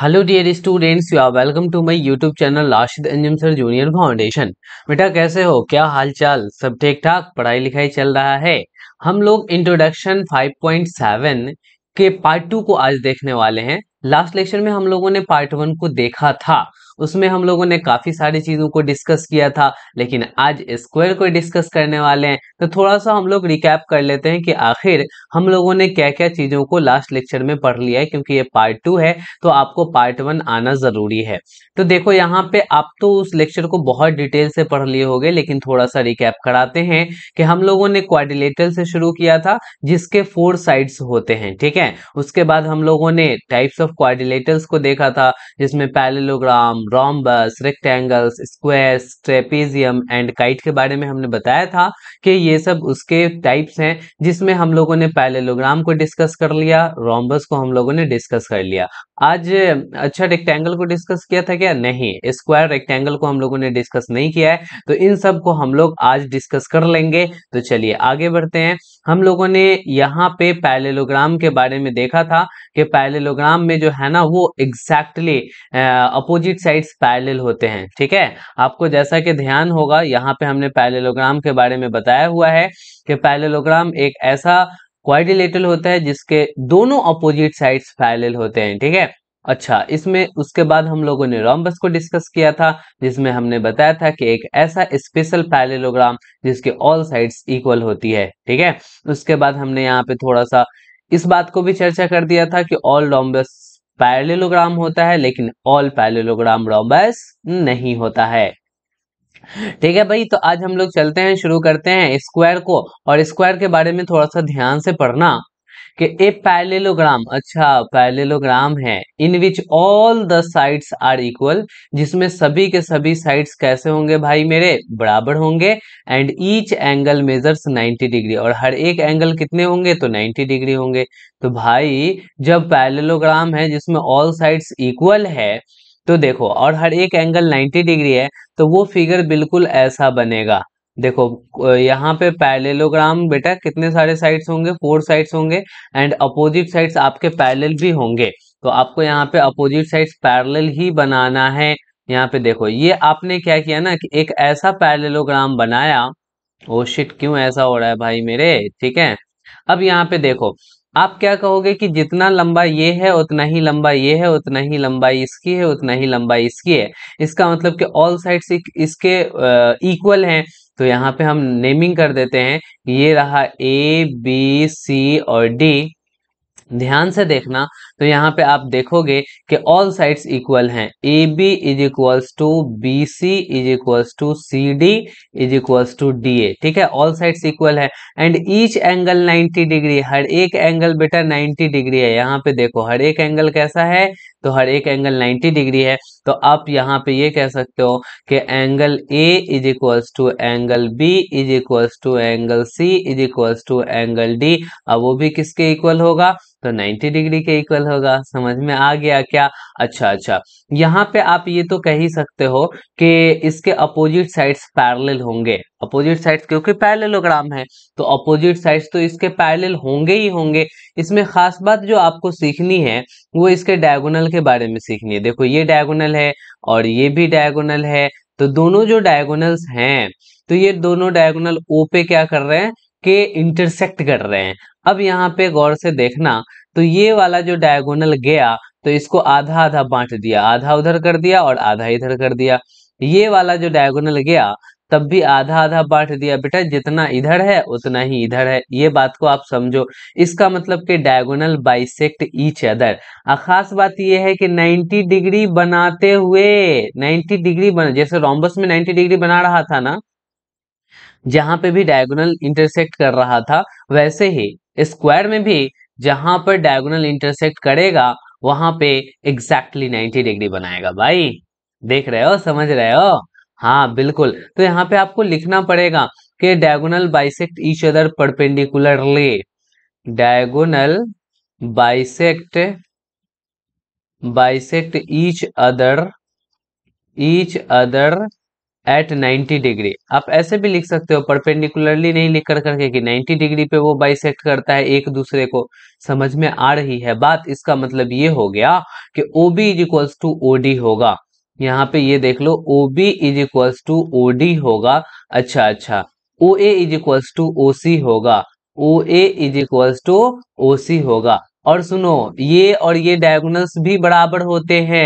hello dear students you are welcome to my YouTube channel Rashid Anjum sir junior foundation बेटा कैसे हो क्या हालचाल सब ठीक ठाक पढ़ाई लिखाई चल रहा है हम लोग इंट्रोडक्शन 5.7 के पार्ट टू को आज देखने वाले हैं लास्ट लेक्चर में हम लोगों ने पार्ट वन को देखा था उसमें हम लोगों ने काफ़ी सारी चीज़ों को डिस्कस किया था लेकिन आज स्क्वायर को डिस्कस करने वाले हैं तो थोड़ा सा हम लोग रिकैप कर लेते हैं कि आखिर हम लोगों ने क्या क्या चीज़ों को लास्ट लेक्चर में पढ़ लिया है क्योंकि ये पार्ट टू है तो आपको पार्ट वन आना ज़रूरी है तो देखो यहाँ पे आप तो उस लेक्चर को बहुत डिटेल से पढ़ लिए हो लेकिन थोड़ा सा रिकैप कराते हैं कि हम लोगों ने क्वारिलेटर से शुरू किया था जिसके फोर साइड्स होते हैं ठीक है उसके बाद हम लोगों ने टाइप्स ऑफ क्वारिलेटर्स को देखा था जिसमें parallelogram rhombus rectangles squares, trapezium and kite के बारे में हमने बताया था कि ये सब उसके टाइप्स हैं जिसमें हम लोगों ने पैलेलोग्राम को डिस्कस कर लिया रॉम्बस को हम लोगों ने डिस्कस कर लिया आज अच्छा रेक्टेंगल को डिस्कस किया था क्या नहीं स्क्वायर रेक्टेंगल को हम लोगों ने डिस्कस नहीं किया है तो इन सब को हम लोग आज डिस्कस कर लेंगे तो चलिए आगे बढ़ते हैं हम लोगों ने यहाँ पे पैलेलोग्राम के बारे में देखा था कि पैलेलोग्राम में जो है ना वो exactly opposite side sides parallel होते हैं ठीक है आपको जैसा कि ध्यान होगा यहाँ पे हमने पैरेललोग्राम के बारे में बताया हुआ है कि पैरेललोग्राम एक ऐसा क्वारिलेटल होता है जिसके दोनों अपोजिट साइड्स पैरेलल होते हैं ठीक है अच्छा इसमें उसके बाद हम लोगों ने रॉम्बस को डिस्कस किया था जिसमें हमने बताया था कि एक ऐसा स्पेशल पैरेललोग्राम जिसके ऑल साइड्स इक्वल होती है ठीक है उसके बाद हमने यहाँ पे थोड़ा सा इस बात को भी चर्चा कर दिया था कि ऑल रॉम्बस पैरेललोग्राम होता है लेकिन ऑल पैरेललोग्राम रोबस नहीं होता है ठीक है भाई तो आज हम लोग चलते हैं शुरू करते हैं स्क्वायर को और स्क्वायर के बारे में थोड़ा सा ध्यान से पढ़ना कि ए पैलेलोग्राम अच्छा पैलेलोग्राम है in which all the sides are equal जिसमें सभी के सभी साइड्स कैसे होंगे भाई मेरे बराबर होंगे and each angle measures 90 degree और हर एक एंगल कितने होंगे तो 90 डिग्री होंगे तो भाई जब पैलेलोग्राम है जिसमें ऑल साइड्स इक्वल है तो देखो और हर एक एंगल 90 डिग्री है तो वो फिगर बिल्कुल ऐसा बनेगा देखो यहाँ पे पैरेलोग्राम बेटा कितने सारे साइड्स होंगे फोर साइड्स होंगे एंड अपोजिट साइड्स आपके पैरेलल भी होंगे तो आपको यहाँ पे अपोजिट साइड्स पैरेलल ही बनाना है यहाँ पे देखो ये आपने क्या किया ना कि एक ऐसा पैरेलोग्राम बनाया ओ शिट क्यों ऐसा हो रहा है भाई मेरे ठीक है अब यहाँ पे देखो आप क्या कहोगे कि जितना लंबा ये है उतना ही लंबा ये है उतना ही लंबाई इसकी है उतना ही लंबाई इसकी है इसका मतलब कि ऑल साइड्स इसके इक्वल हैं तो यहाँ पे हम नेमिंग कर देते हैं ये रहा ए बी सी और डी ध्यान से देखना तो यहाँ पे आप देखोगे कि ऑल साइड्स इक्वल हैं A B is equals to B C is equals to C D is equals to D A ठीक है ऑल साइड्स इक्वल है एंड ईच एंगल 90 डिग्री हर एक एंगल बेटा 90 डिग्री है यहाँ पे देखो हर एक एंगल कैसा है तो हर एक एंगल 90 डिग्री है तो आप यहाँ पे ये कह सकते हो कि angle A is equals to angle B is equals to angle C is equals to angle D अब वो भी किसके इक्वल होगा तो 90 डिग्री के इक्वल होगा समझ में आ गया क्या अच्छा अच्छा यहाँ पे आप ये तो कह ही सकते हो कि इसके अपोजिट साइड्स पैरेलल होंगे अपोजिट साइड्स क्योंकि पैरेललोग्राम है तो अपोजिट साइड्स तो इसके पैरेलल होंगे ही होंगे इसमें खास बात जो आपको सीखनी है वो इसके डायगोनल के बारे में सीखनी है देखो ये डायगोनल डायगोनल है और ये भी डायगोनल है तो दोनों जो डायगोनल्स हैं तो ये दोनों डायगोनल ओ पे क्या कर रहे हैं के इंटरसेक्ट कर रहे हैं अब यहाँ पे गौर से देखना तो ये वाला जो डायगोनल गया तो इसको आधा आधा बांट दिया आधा उधर कर दिया और आधा इधर कर दिया ये वाला जो डायगोनल गया तब भी आधा आधा बांट दिया बेटा जितना इधर है उतना ही इधर है ये बात को आप समझो इसका मतलब कि diagonal bisect each other uh खास बात यह है कि 90 डिग्री बनाते हुए 90 डिग्री बना जैसे रोम्बस में 90 डिग्री बना रहा था ना जहां पे भी डायगोनल इंटरसेक्ट कर रहा था वैसे ही स्क्वायर में भी जहां पर डायगोनल इंटरसेक्ट करेगा वहां पे एग्जैक्टली exactly 90 डिग्री बनाएगा भाई देख रहे हो समझ रहे हो हाँ बिल्कुल तो यहाँ पे आपको लिखना पड़ेगा कि diagonal bisect each other perpendicularly diagonal bisect bisect each other each other at 90 degree आप ऐसे भी लिख सकते हो परपेंडिकुलरली नहीं लिख कर करके कि 90 डिग्री पे वो बाइसेक्ट करता है एक दूसरे को समझ में आ रही है बात इसका मतलब ये हो गया कि O B is equals to O D होगा यहाँ पे ये देख लो O B is equals to O D होगा अच्छा अच्छा O A is equals to O C होगा O A is equals to O C होगा और सुनो ये और ये डायगोनल्स भी बराबर होते हैं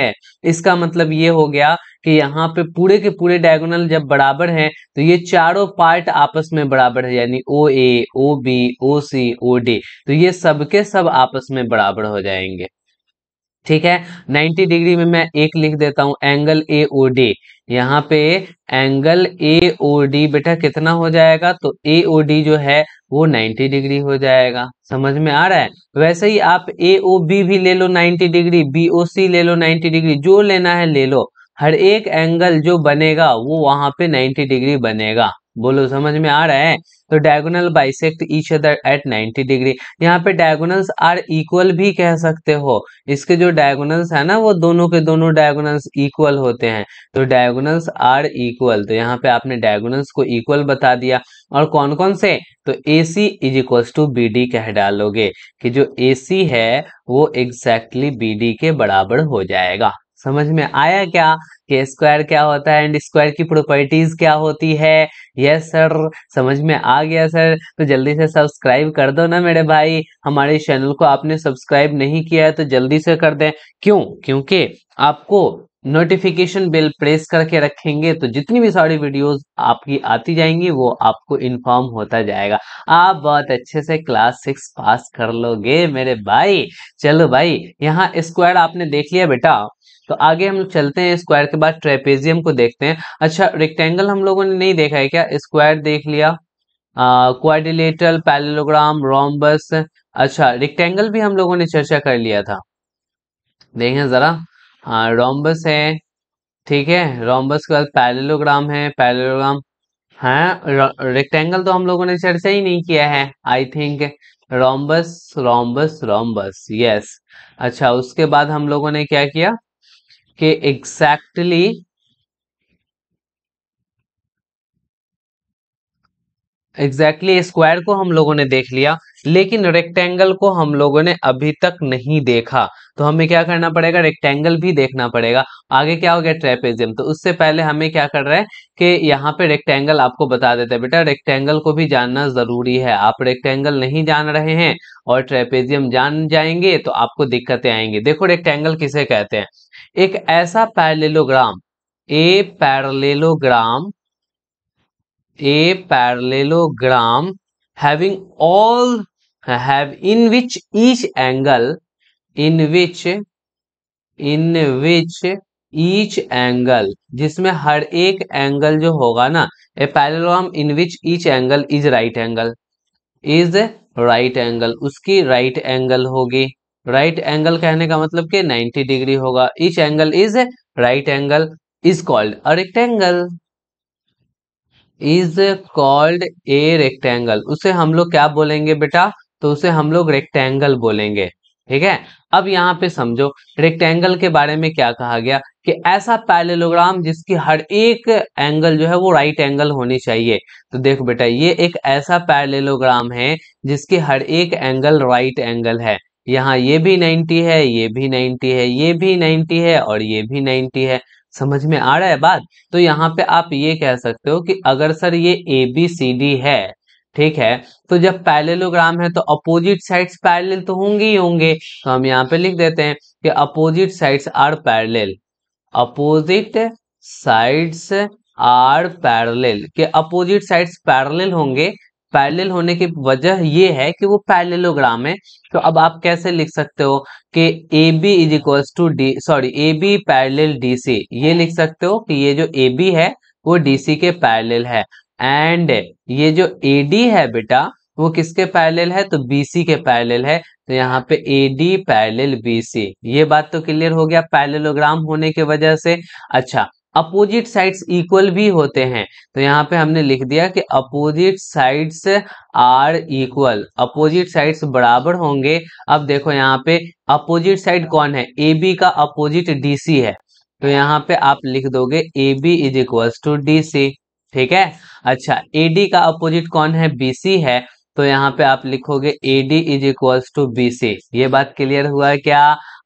इसका मतलब ये हो गया कि यहाँ पे पूरे के पूरे डायगोनल जब बराबर हैं तो ये चारों पार्ट आपस में बराबर है यानी ओ ए ओ बी ओ सी ओ डी तो ये सबके सब आपस में बराबर हो जाएंगे ठीक है 90 डिग्री में मैं एक लिख देता हूं एंगल ए ओ डी यहाँ पे एंगल ए ओ डी बेटा कितना हो जाएगा तो ए ओ डी जो है वो 90 डिग्री हो जाएगा समझ में आ रहा है वैसे ही आप ए ओ बी भी ले लो 90 डिग्री बी ओ सी ले लो 90 डिग्री जो लेना है ले लो हर एक एंगल जो बनेगा वो वहां पे 90 डिग्री बनेगा बोलो समझ में आ रहा है तो diagonal bisect each other at 90 degree यहाँ पे डायगोनल्स आर इक्वल भी कह सकते हो इसके जो डायगोनल्स है ना वो दोनों के दोनों डायगोनल्स इक्वल होते हैं तो डायगोनल्स आर इक्वल तो यहाँ पे आपने डायगोनल्स को इक्वल बता दिया और कौन कौन से तो A C is equals to B D कह डालोगे कि जो ए सी है वो एग्जैक्टली बी डी के बराबर हो जाएगा समझ में आया क्या कि स्क्वायर क्या होता है एंड स्क्वायर की प्रॉपर्टीज क्या होती है यस सर समझ में आ गया सर तो जल्दी से सब्सक्राइब कर दो ना मेरे भाई हमारे चैनल को आपने सब्सक्राइब नहीं किया है तो जल्दी से कर दें क्यों क्योंकि आपको नोटिफिकेशन बेल प्रेस करके रखेंगे तो जितनी भी सारी वीडियोस आपकी आती जाएंगी वो आपको इन्फॉर्म होता जाएगा आप बहुत अच्छे से क्लास सिक्स पास कर लोगे मेरे भाई चलो भाई यहाँ स्क्वायर आपने देख लिया बेटा तो आगे हम लोग चलते हैं स्क्वायर के बाद ट्रेपेजियम को देखते हैं अच्छा रेक्टेंगल हम लोगों ने नहीं देखा है क्या स्क्वायर देख लिया क्वारिलेटरल पैलोग्राम रोमबस अच्छा रेक्टेंगल भी हम लोगों ने चर्चा कर लिया था देखें जरा रोम्बस है ठीक है रोम्बस के बाद पैलोग्राम है पैरेलोग्राम है रेक्टेंगल तो हम लोगों ने चर्चा ही नहीं किया है I think rhombus rhombus rhombus yes अच्छा उसके बाद हम लोगों ने क्या किया कि एग्जैक्टली एग्जैक्टली स्क्वायर को हम लोगों ने देख लिया लेकिन रेक्टेंगल को हम लोगों ने अभी तक नहीं देखा तो हमें क्या करना पड़ेगा रेक्टेंगल भी देखना पड़ेगा आगे क्या हो गया ट्रेपेजियम तो उससे पहले हमें क्या कर रहा है कि यहाँ पे रेक्टेंगल आपको बता देते हैं बेटा रेक्टेंगल को भी जानना जरूरी है आप रेक्टेंगल नहीं जान रहे हैं और ट्रेपेजियम जान जाएंगे तो आपको दिक्कतें आएंगी देखो रेक्टेंगल किसे कहते हैं एक ऐसा parallelogram a parallelogram a parallelogram having all have in which each angle in which in which each angle जिसमें हर एक एंगल जो होगा ना a parallelogram in which each angle is right angle is right angle उसकी right right angle होगी right right angle कहने का मतलब कि 90 डिग्री होगा each angle is right angle is called a rectangle is called a rectangle उसे हम लोग क्या बोलेंगे बेटा तो उसे हम लोग रेक्टेंगल बोलेंगे ठीक है अब यहाँ पे समझो रेक्टेंगल के बारे में क्या कहा गया कि ऐसा पैरेलोग्राम जिसकी हर एक एंगल जो है वो राइट एंगल होनी चाहिए तो देखो बेटा ये एक ऐसा पैरेलोग्राम है जिसकी हर एक एंगल राइट एंगल है यहाँ ये भी नाइन्टी है ये भी नाइन्टी है ये भी नाइन्टी है और ये भी नाइन्टी है समझ में आ रहा है बात तो यहाँ पे आप ये कह सकते हो कि अगर सर ये ए बी सी डी है ठीक है तो जब पैलेलोग्राम है तो अपोजिट साइड्स पैरेलल तो होंगे ही होंगे तो हम यहाँ पे लिख देते हैं कि opposite sides are parallel opposite sides are parallel के अपोजिट साइड्स पैरेलल होंगे पैरेलल होने की वजह ये है कि वो पैरेललोग्राम है तो अब आप कैसे लिख सकते हो कि A B is equals to D sorry A B parallel D C ये लिख सकते हो कि ये जो ए बी है वो डी सी के पैरेलल है एंड ये जो ए डी है बेटा वो किसके पैरेलल है तो बीसी के पैरेलल है तो यहाँ पे ए डी पैरेलल बीसी ये बात तो क्लियर हो गया पैरेललोग्राम होने की वजह से अच्छा अपोजिट साइड्स इक्वल भी होते हैं तो यहाँ पे हमने लिख दिया कि opposite sides are equal opposite sides बराबर होंगे अब देखो यहाँ पे अपोजिट साइड कौन है ए बी का अपोजिट डी सी है तो यहाँ पे आप लिख दोगे A B is equal to D C ठीक है अच्छा ए डी का अपोजिट कौन है बी सी है तो यहाँ पे आप लिखोगे A D is equals to B C ये बात क्लियर हुआ है क्या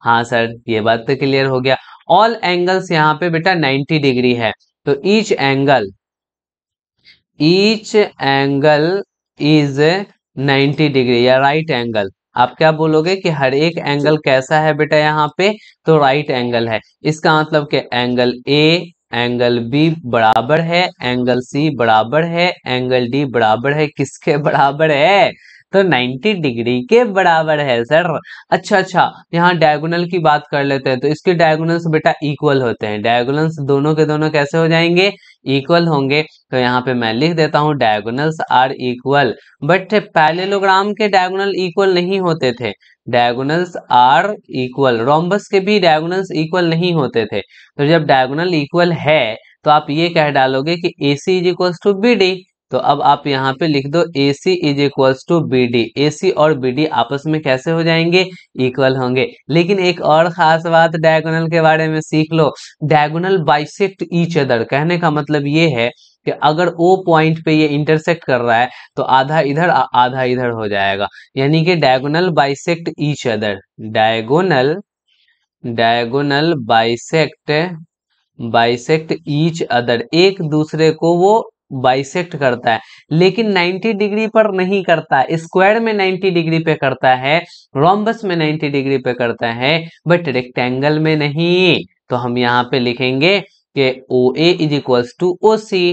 हाँ सर ये बात तो क्लियर हो गया ऑल एंगल्स यहाँ पे बेटा 90 डिग्री है तो each angle each angle is 90 degree या राइट एंगल आप क्या बोलोगे कि हर एक एंगल कैसा है बेटा यहाँ पे तो राइट एंगल है इसका मतलब कि एंगल ए एंगल बी बराबर है एंगल सी बराबर है एंगल डी बराबर है किसके बराबर है तो 90 डिग्री के बराबर है सर अच्छा अच्छा यहाँ डायगोनल की बात कर लेते हैं तो इसके डायगोनल्स बेटा इक्वल होते हैं डायगोनल्स दोनों के दोनों कैसे हो जाएंगे इक्वल होंगे तो यहाँ पे मैं लिख देता हूँ diagonals are equal but parallelogram के डायगोनल इक्वल नहीं होते थे डायगोनल्स आर इक्वल रोम्बस के भी डायगोनल्स इक्वल नहीं होते थे तो जब डायगोनल इक्वल है तो आप ये कह डालोगे कि A C is equals to B D तो अब आप यहाँ पे लिख दो A C is equals to B D A C और बी डी आपस में कैसे हो जाएंगे इक्वल होंगे लेकिन एक और खास बात डायगोनल के बारे में सीख लो डायगोनल बाइसेक्ट ईच अदर कहने का मतलब ये है कि अगर ओ पॉइंट पे ये इंटरसेक्ट कर रहा है तो आधा इधर आधा इधर हो जाएगा यानी कि diagonal bisect each other diagonal diagonal bisect bisect each other एक दूसरे को वो बाइसेक्ट करता है लेकिन 90 डिग्री पर नहीं करता स्क्वायर में 90 डिग्री पे करता है रोमबस में 90 डिग्री पे करता है बट रेक्टेंगल में नहीं तो हम यहाँ पे लिखेंगे कि O A is equals to O C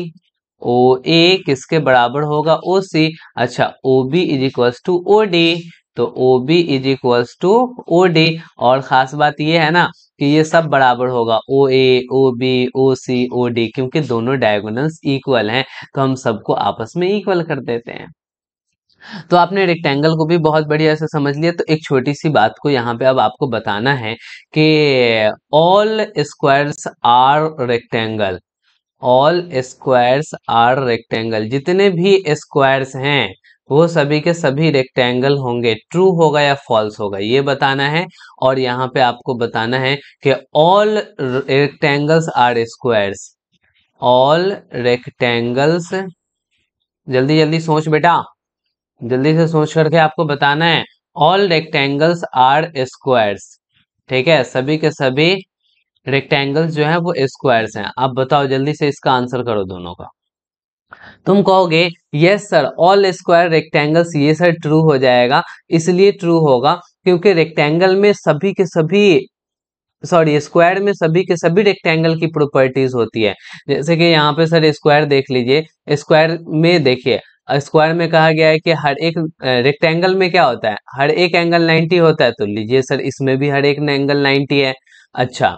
O A किसके बराबर होगा ओ सी अच्छा O B is equals to O D तो O B is equals to O D और खास बात यह है ना ये सब बराबर होगा ओ ए O B O C O D क्योंकि दोनों डायगोनल्स इक्वल हैं तो हम सबको आपस में इक्वल कर देते हैं तो आपने रेक्टेंगल को भी बहुत बढ़िया से समझ लिया तो एक छोटी सी बात को यहाँ पे अब आपको बताना है कि all squares are rectangle all squares are rectangle जितने भी स्क्वायर्स हैं वो सभी के सभी रेक्टेंगल होंगे ट्रू होगा या फॉल्स होगा ये बताना है और यहाँ पे आपको बताना है कि all rectangles are squares all rectangles जल्दी जल्दी सोच बेटा जल्दी से सोच करके आपको बताना है ऑल रेक्टेंगल्स आर स्क्वायर्स ठीक है सभी के सभी रेक्टेंगल्स जो है वो स्क्वायर्स हैं आप बताओ जल्दी से इसका आंसर करो दोनों का तुम कहोगे yes sir all square rectangles ये सर ट्रू हो जाएगा इसलिए ट्रू होगा क्योंकि रेक्टेंगल में सभी के सभी सॉरी स्क्वायर में सभी के सभी रेक्टेंगल की प्रॉपर्टीज होती है जैसे कि यहाँ पे सर स्क्वायर देख लीजिए स्क्वायर में देखिए स्क्वायर में कहा गया है कि हर एक रेक्टेंगल में क्या होता है हर एक एंगल 90 होता है तो लीजिए सर इसमें भी हर एक एंगल 90 है अच्छा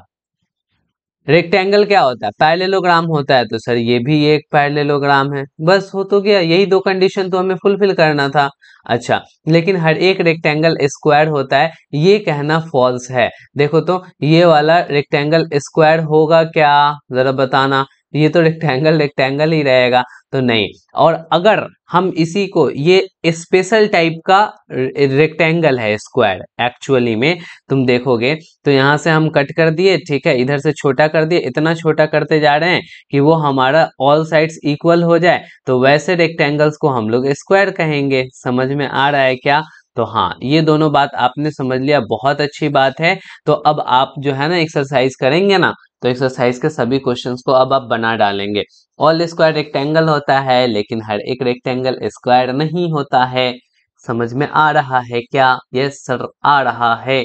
रेक्टेंगल क्या होता है पैरेलोग्राम होता है तो सर ये भी एक पैरेलोग्राम है बस हो तो गया यही दो कंडीशन तो हमें फुलफिल करना था अच्छा लेकिन हर एक रेक्टेंगल स्क्वायर होता है ये कहना फॉल्स है देखो तो ये वाला रेक्टेंगल स्क्वायर होगा क्या जरा बताना ये तो रेक्टेंगल रेक्टेंगल ही रहेगा तो नहीं और अगर हम इसी को ये स्पेशल टाइप का रेक्टेंगल है स्क्वायर एक्चुअली में तुम देखोगे तो यहाँ से हम कट कर दिए ठीक है इधर से छोटा कर दिए इतना छोटा करते जा रहे हैं कि वो हमारा ऑल साइड्स इक्वल हो जाए तो वैसे रेक्टेंगल्स को हम लोग स्क्वायर कहेंगे समझ में आ रहा है क्या तो हाँ ये दोनों बात आपने समझ लिया बहुत अच्छी बात है तो अब आप जो है ना एक्सरसाइज करेंगे ना तो एक्सरसाइज के सभी क्वेश्चन को अब आप बना डालेंगे ऑल स्क्वायर रेक्टेंगल होता है लेकिन हर एक रेक्टेंगल स्क्वायर नहीं होता है समझ में आ रहा है क्या यस सर आ रहा है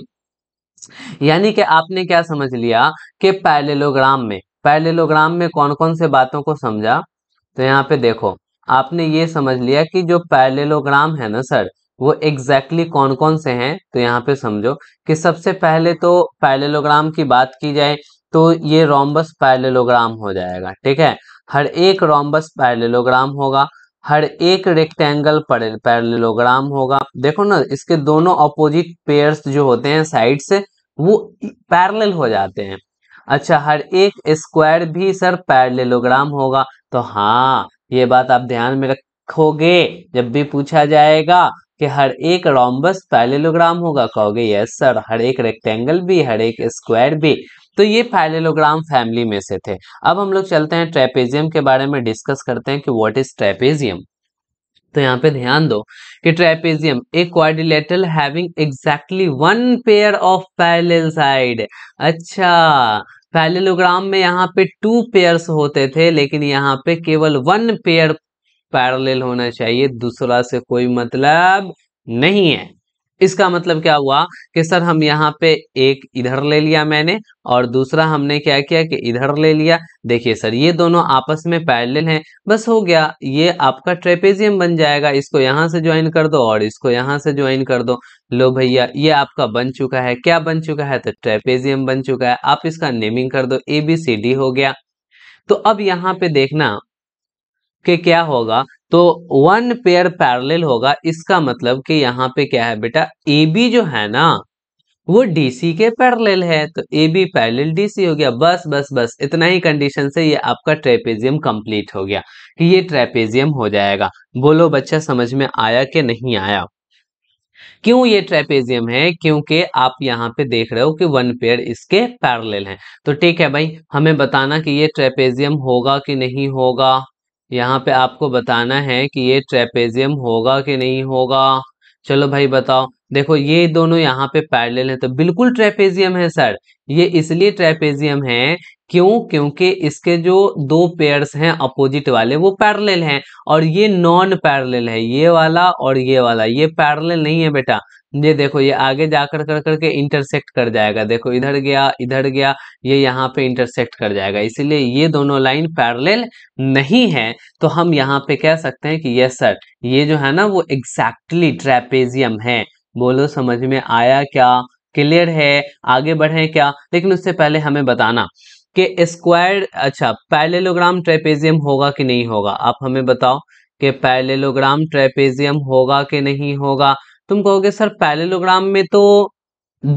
यानी कि आपने क्या समझ लिया कि पैलेलोग्राम में पैरेलोग्राम में कौन कौन से बातों को समझा तो यहाँ पे देखो आपने ये समझ लिया कि जो पैरेलोग्राम है ना सर वो एग्जैक्टली exactly कौन कौन से हैं तो यहाँ पे समझो कि सबसे पहले तो पैरेलोग्राम की बात की जाए तो ये रोम्बस पैरेलोग्राम हो जाएगा ठीक है हर एक रोम्बस पैरेलोग्राम होगा हर एक रेक्टेंगल पैरेलोग्राम होगा देखो ना इसके दोनों अपोजिट पेयर्स जो होते हैं साइड से वो पैरेलल हो जाते हैं अच्छा हर एक स्क्वायर भी सर पैरेलोग्राम होगा तो हाँ ये बात आप ध्यान में रखोगे जब भी पूछा जाएगा कि हर एक रोम्बस पैरेलोग्राम होगा कहोगे यस सर हर एक रेक्टेंगल भी हर एक स्क्वायर भी तो ये पैरेलोग्राम फैमिली में से थे अब हम लोग चलते हैं ट्रेपेजियम के बारे में डिस्कस करते हैं कि व्हाट इज ट्रेपेजियम तो यहाँ पे ध्यान दो कि ट्रेपेजियम एक quadrilateral having exactly one pair of parallel side अच्छा पैरेलोग्राम में यहाँ पे टू पेयर्स होते थे लेकिन यहाँ पे केवल वन पेयर पैरेलल होना चाहिए दूसरा से कोई मतलब नहीं है इसका मतलब क्या हुआ कि सर हम यहाँ पे एक इधर ले लिया मैंने और दूसरा हमने क्या किया कि इधर ले लिया देखिए सर ये दोनों आपस में पैरेलल हैं बस हो गया ये आपका ट्रेपेजियम बन जाएगा इसको यहाँ से ज्वाइन कर दो और इसको यहाँ से ज्वाइन कर दो लो भैया ये आपका बन चुका है क्या बन चुका है तो ट्रेपेजियम बन चुका है आप इसका नेमिंग कर दो ए बी सी डी हो गया तो अब यहाँ पे देखना के क्या होगा तो वन पेयर पैरेलल होगा इसका मतलब कि यहाँ पे क्या है बेटा ए बी जो है ना वो डीसी के पैरेलल है तो ए बी पैरेलल डीसी हो गया बस बस बस इतना ही कंडीशन से ये आपका ट्रेपेजियम कंप्लीट हो गया कि ये ट्रेपेजियम हो जाएगा बोलो बच्चा समझ में आया कि नहीं आया क्यों ये ट्रेपेजियम है क्योंकि आप यहाँ पे देख रहे हो कि वन पेयर इसके पैरेलल है तो ठीक है भाई हमें बताना कि ये ट्रेपेजियम होगा कि नहीं होगा यहाँ पे आपको बताना है कि ये ट्रेपेजियम होगा कि नहीं होगा चलो भाई बताओ देखो ये दोनों यहाँ पे पैरेलल है तो बिल्कुल ट्रेपेजियम है सर ये इसलिए ट्रेपेजियम है क्यों क्योंकि इसके जो दो पेयर्स हैं अपोजिट वाले वो पैरेलल हैं और ये नॉन पैरेलल है ये वाला और ये वाला ये पैरेलल नहीं है बेटा ये देखो ये आगे जाकर कर करके इंटरसेक्ट कर जाएगा देखो इधर गया इधर गया ये यहाँ पे इंटरसेक्ट कर जाएगा इसीलिए ये दोनों लाइन पैरेलल नहीं है तो हम यहाँ पे कह सकते हैं कि यस सर ये जो है ना वो एग्जैक्टली exactly ट्रेपेजियम है बोलो समझ में आया क्या क्लियर है आगे बढ़े क्या लेकिन उससे पहले हमें बताना कि स्क्वायर अच्छा पैरेलोग्राम ट्रेपेजियम होगा कि नहीं होगा आप हमें बताओ कि पैरेलोग्राम ट्रेपेजियम होगा कि नहीं होगा तुम कहोगे सर पैरेलोग्राम में तो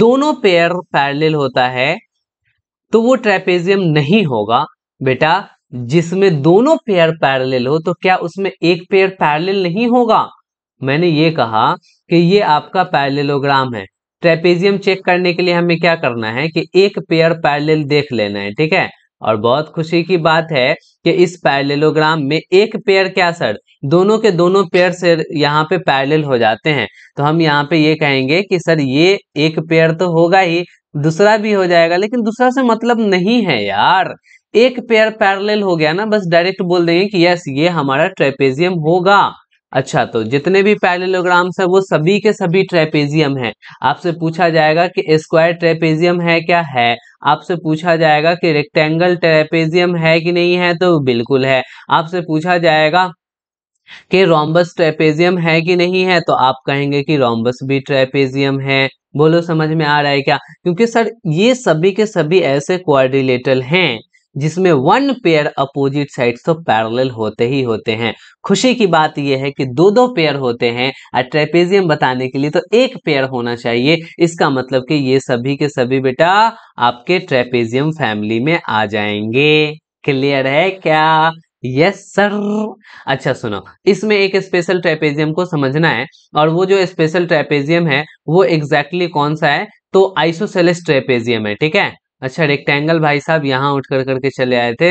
दोनों पेयर पैरेलल होता है तो वो ट्रेपेजियम नहीं होगा बेटा जिसमें दोनों पेयर पैरेलल हो तो क्या उसमें एक पेयर पैरेलल नहीं होगा मैंने ये कहा कि ये आपका पैरेललोग्राम है ट्रेपेजियम चेक करने के लिए हमें क्या करना है कि एक पेयर पैरेलल देख लेना है ठीक है और बहुत खुशी की बात है कि इस पैरेलोग्राम में एक पेयर क्या सर दोनों के दोनों पेयर से यहाँ पे पैरेलल हो जाते हैं तो हम यहाँ पे ये कहेंगे कि सर ये एक पेयर तो होगा ही दूसरा भी हो जाएगा लेकिन दूसरा से मतलब नहीं है यार एक पेयर पैरेलल हो गया ना बस डायरेक्ट बोल देंगे कि यस ये हमारा ट्रेपेजियम होगा अच्छा तो जितने भी पैरेललोग्राम्स है वो सभी के सभी ट्रेपेजियम है आपसे पूछा जाएगा कि स्क्वायर ट्रेपेजियम है क्या है आपसे पूछा जाएगा कि रेक्टेंगल ट्रेपेजियम है कि नहीं है तो बिल्कुल है आपसे पूछा जाएगा कि रोम्बस ट्रेपेजियम है कि नहीं है तो आप कहेंगे कि रोम्बस भी ट्रेपेजियम है बोलो समझ में आ रहा है क्या क्योंकि सर ये सभी के सभी ऐसे क्वारिलेटल हैं जिसमें वन पेयर अपोजिट साइड्स तो पैरेलल होते ही होते हैं खुशी की बात यह है कि दो दो पेयर होते हैं और ट्रेपेजियम बताने के लिए तो एक पेयर होना चाहिए इसका मतलब कि ये सभी के सभी बेटा आपके ट्रेपेजियम फैमिली में आ जाएंगे क्लियर है क्या यस सर अच्छा सुनो इसमें एक स्पेशल ट्रेपेजियम को समझना है और वो जो स्पेशल ट्रेपेजियम है वो एग्जैक्टली exactly कौन सा है तो आइसोसेलेस ट्रेपेजियम है ठीक है अच्छा रेक्टेंगल भाई साहब यहाँ उठ कर करके चले आए थे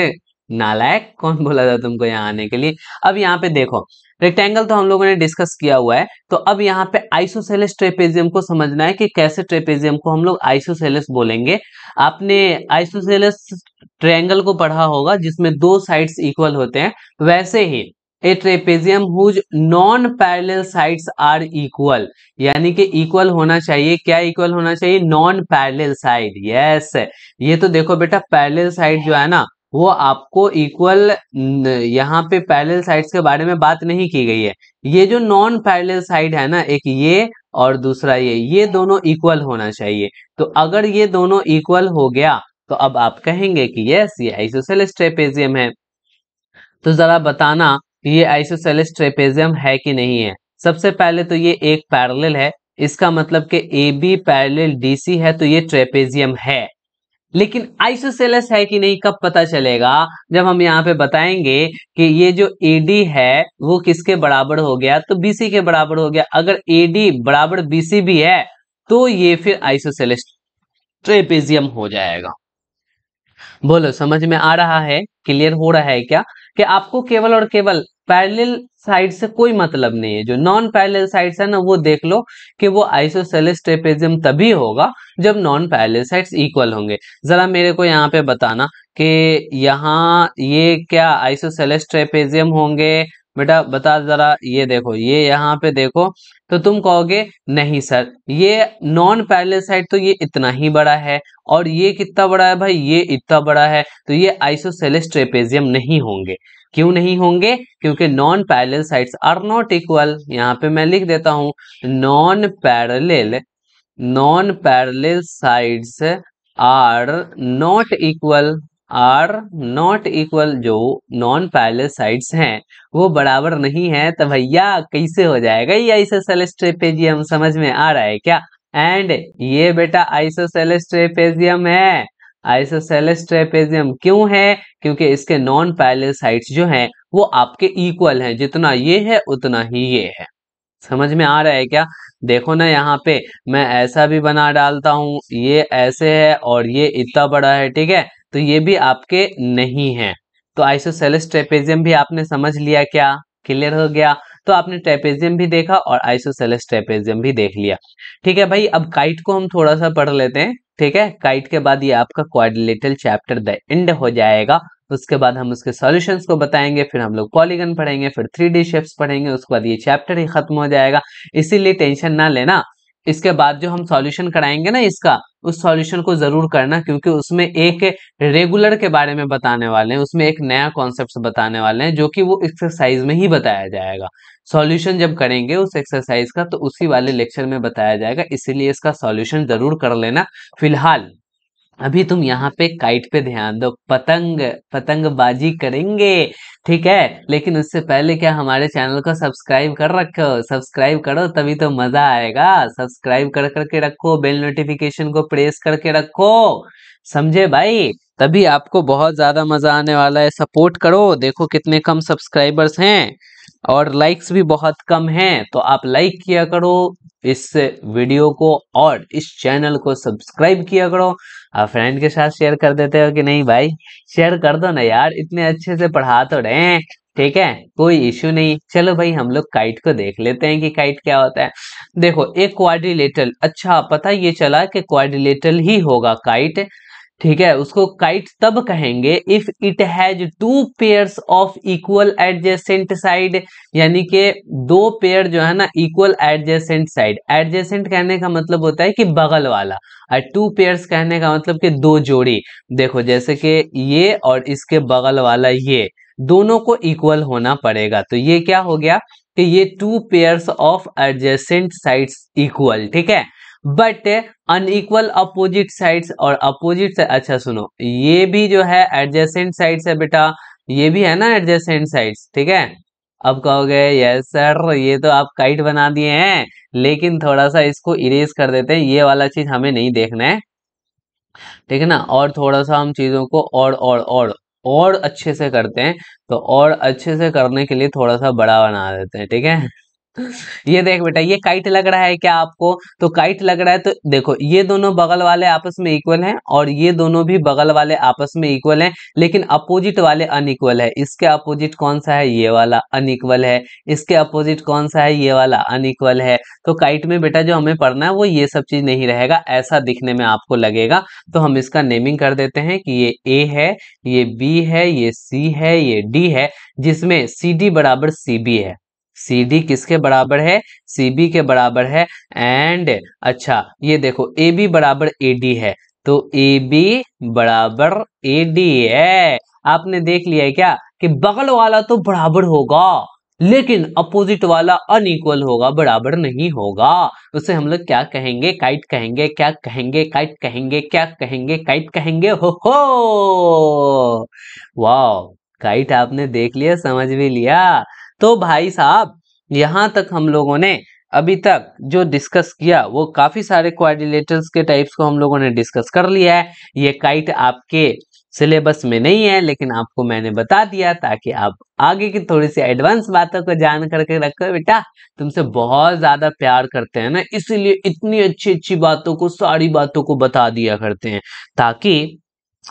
नालायक कौन बोला था तुमको यहाँ आने के लिए अब यहाँ पे देखो रेक्टेंगल तो हम लोगों ने डिस्कस किया हुआ है तो अब यहाँ पे आइसोसेलेस ट्रेपेजियम को समझना है कि कैसे ट्रेपेजियम को हम लोग आइसोसेलेस बोलेंगे आपने आइसोसेलेस ट्रेंगल को पढ़ा होगा जिसमें दो साइड्स इक्वल होते हैं वैसे ही a trapezium whose non parallel sides are equal यानी कि इक्वल होना चाहिए क्या इक्वल होना चाहिए नॉन पैरेलल साइड यस ये तो देखो बेटा पैरेलल साइड जो है ना वो आपको इक्वल यहाँ पे पैरेलल साइड्स के बारे में बात नहीं की गई है ये जो नॉन पैरेलल साइड है ना एक ये और दूसरा ये ये दोनों इक्वल होना चाहिए तो अगर ये दोनों इक्वल हो गया तो अब आप कहेंगे कि यस ये आइसोसेल स्ट्रेपेजियम है तो जरा बताना ये आइसोसेलिस ट्रेपेजियम है कि नहीं है सबसे पहले तो ये एक पैरेलल है इसका मतलब कि ए बी पैरेलल डीसी है तो ये ट्रेपेजियम है लेकिन आइसोसेलस है कि नहीं कब पता चलेगा जब हम यहाँ पे बताएंगे कि ये जो एडी है वो किसके बराबर हो गया तो बीसी के बराबर हो गया अगर एडी बराबर बीसी भी है तो ये फिर आइसोसेलस ट्रेपेजियम हो जाएगा बोलो समझ में आ रहा है क्लियर हो रहा है क्या कि आपको केवल और केवल पैरेलल साइड से कोई मतलब नहीं है जो नॉन पैरेलल साइड्स है ना वो देख लो कि वो आइसोसेलिस ट्रेपेजियम तभी होगा जब नॉन पैरेलल साइड्स इक्वल होंगे जरा मेरे को यहाँ पे बताना कि यहाँ ये क्या आइसोसेलिस ट्रेपेजियम होंगे बेटा बता जरा ये देखो ये यहाँ पे देखो तो तुम कहोगे नहीं सर ये नॉन पैरेलल साइड तो ये इतना ही बड़ा है और ये कितना बड़ा है भाई ये इतना बड़ा है तो ये आइसोसेलिस ट्रेपेजियम नहीं होंगे क्यों नहीं होंगे क्योंकि non parallel sides are not equal यहाँ पे मैं लिख देता हूँ non parallel non parallel sides are not equal are not equal जो नॉन पैरेलल साइड्स हैं वो बराबर नहीं है तो भैया कैसे हो जाएगा ये आइसोसेल ट्रेपेजियम समझ में आ रहा है क्या एंड ये बेटा आइसोसेल ट्रेपेजियम है आइसोसेलेस ट्रेपेजियम क्यों है क्योंकि इसके नॉन पैरेलल साइड्स जो हैं वो आपके इक्वल हैं जितना ये है उतना ही ये है समझ में आ रहा है क्या देखो ना यहाँ पे मैं ऐसा भी बना डालता हूँ ये ऐसे है और ये इतना बड़ा है ठीक है तो ये भी आपके नहीं है तो आइसोसेलेस ट्रेपेजियम भी आपने समझ लिया क्या क्लियर हो गया तो आपने ट्रेपेजियम भी देखा और आइसोसेलेस ट्रेपेजियम भी देख लिया ठीक है भाई अब काइट को हम थोड़ा सा पढ़ लेते हैं ठीक है काइट के बाद ये आपका क्वारिलेटल चैप्टर द एंड हो जाएगा उसके बाद हम उसके सॉल्यूशंस को बताएंगे फिर हम लोग पॉलीगन पढ़ेंगे फिर थ्री डी शेप्स पढ़ेंगे उसके बाद ये चैप्टर ही खत्म हो जाएगा इसीलिए टेंशन ना लेना इसके बाद जो हम सॉल्यूशन कराएंगे ना इसका उस सॉल्यूशन को जरूर करना क्योंकि उसमें एक रेगुलर के बारे में बताने वाले हैं उसमें एक नया कॉन्सेप्ट बताने वाले हैं जो कि वो एक्सरसाइज में ही बताया जाएगा सॉल्यूशन जब करेंगे उस एक्सरसाइज का तो उसी वाले लेक्चर में बताया जाएगा इसीलिए इसका सॉल्यूशन जरूर कर लेना फिलहाल अभी तुम यहाँ पे काइट पे ध्यान दो पतंग पतंगबाजी करेंगे ठीक है लेकिन उससे पहले क्या हमारे चैनल को सब्सक्राइब कर रखो सब्सक्राइब करो तभी तो मजा आएगा सब्सक्राइब कर करके रखो बेल नोटिफिकेशन को प्रेस करके रखो समझे भाई तभी आपको बहुत ज्यादा मजा आने वाला है सपोर्ट करो देखो कितने कम सब्सक्राइबर्स हैं और लाइक्स भी बहुत कम हैं तो आप लाइक किया करो इस वीडियो को और इस चैनल को सब्सक्राइब किया करो आप फ्रेंड के साथ शेयर कर देते हो कि नहीं भाई शेयर कर दो ना यार इतने अच्छे से पढ़ा तो रहे हैं ठीक है कोई इश्यू नहीं चलो भाई हम लोग काइट को देख लेते हैं कि काइट क्या होता है देखो एक क्वाड्रिलेटल अच्छा पता ये चला कि क्वाड्रिलेटल ही होगा काइट ठीक है उसको काइट तब कहेंगे if it has two pairs of equal adjacent side यानी कि दो पेयर जो है ना इक्वल एडजेसेंट साइड एडजेसेंट कहने का मतलब होता है कि बगल वाला और टू पेयर्स कहने का मतलब कि दो जोड़ी देखो जैसे कि ये और इसके बगल वाला ये दोनों को इक्वल होना पड़ेगा तो ये क्या हो गया कि ये two pairs of adjacent sides equal ठीक है बट अनइक्वल अपोजिट साइड्स और अपोजिट से अच्छा सुनो ये भी जो है एडजेसेंट साइड्स है बेटा ये भी है ना एडजेसेंट साइड्स ठीक है अब कहोगे यस सर ये तो आप काइट बना दिए हैं लेकिन थोड़ा सा इसको इरेज कर देते हैं ये वाला चीज हमें नहीं देखना है ठीक है ना और थोड़ा सा हम चीजों को और और और और अच्छे से करते हैं तो और अच्छे से करने के लिए थोड़ा सा बड़ा बना देते हैं ठीक है ये देख बेटा ये काइट लग रहा है क्या आपको तो काइट लग रहा है तो देखो ये दोनों बगल वाले आपस में इक्वल हैं और ये दोनों भी बगल वाले आपस में इक्वल हैं लेकिन अपोजिट वाले अनइक्वल है इसके अपोजिट कौन सा है ये वाला अनइक्वल है इसके अपोजिट कौन सा है ये वाला अनइक्वल है तो काइट में बेटा जो हमें पढ़ना है वो ये सब चीज नहीं रहेगा ऐसा दिखने में आपको लगेगा तो हम इसका नेमिंग कर देते हैं कि ये ए है ये बी है ये सी है ये डी है जिसमें सी डी बराबर सी बी है सी डी किसके बराबर है सी बी के बराबर है एंड अच्छा ये देखो ए बी बराबर ए है तो ए बी बराबर ए है आपने देख लिया है क्या कि बगल वाला तो बराबर होगा लेकिन अपोजिट वाला अनइक्वल होगा बराबर नहीं होगा उसे हम लोग क्या कहेंगे काइट कहेंगे क्या कहेंगे काइट कहेंगे क्या कहेंगे काइट कहेंगे हो हो वाह काइट आपने देख लिया समझ भी लिया तो भाई साहब यहाँ तक हम लोगों ने अभी तक जो डिस्कस किया वो काफी सारे क्वारिलेटर्स के टाइप्स को हम लोगों ने डिस्कस कर लिया है ये काइट आपके सिलेबस में नहीं है लेकिन आपको मैंने बता दिया ताकि आप आगे की थोड़ी सी एडवांस बातों को जान करके रखो बेटा तुमसे बहुत ज्यादा प्यार करते हैं ना इसीलिए इतनी अच्छी अच्छी बातों को सारी बातों को बता दिया करते हैं ताकि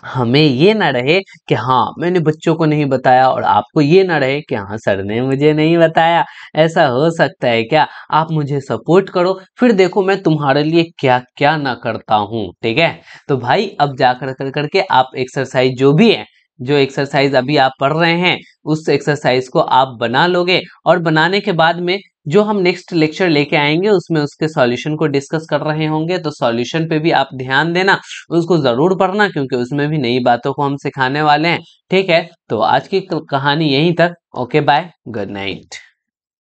हमें ये ना रहे कि हाँ मैंने बच्चों को नहीं बताया और आपको ये ना रहे कि हाँ सर ने मुझे नहीं बताया ऐसा हो सकता है क्या आप मुझे सपोर्ट करो फिर देखो मैं तुम्हारे लिए क्या क्या ना करता हूँ ठीक है तो भाई अब जाकर कर करके आप एक्सरसाइज जो भी है जो एक्सरसाइज अभी आप पढ़ रहे हैं उस एक्सरसाइज को आप बना लोगे और बनाने के बाद में जो हम नेक्स्ट लेक्चर लेके आएंगे उसमें उसके सॉल्यूशन को डिस्कस कर रहे होंगे तो सॉल्यूशन पे भी आप ध्यान देना उसको ज़रूर पढ़ना क्योंकि उसमें भी नई बातों को हम सिखाने वाले हैं ठीक है तो आज की कहानी यहीं तक ओके बाय गुड नाइट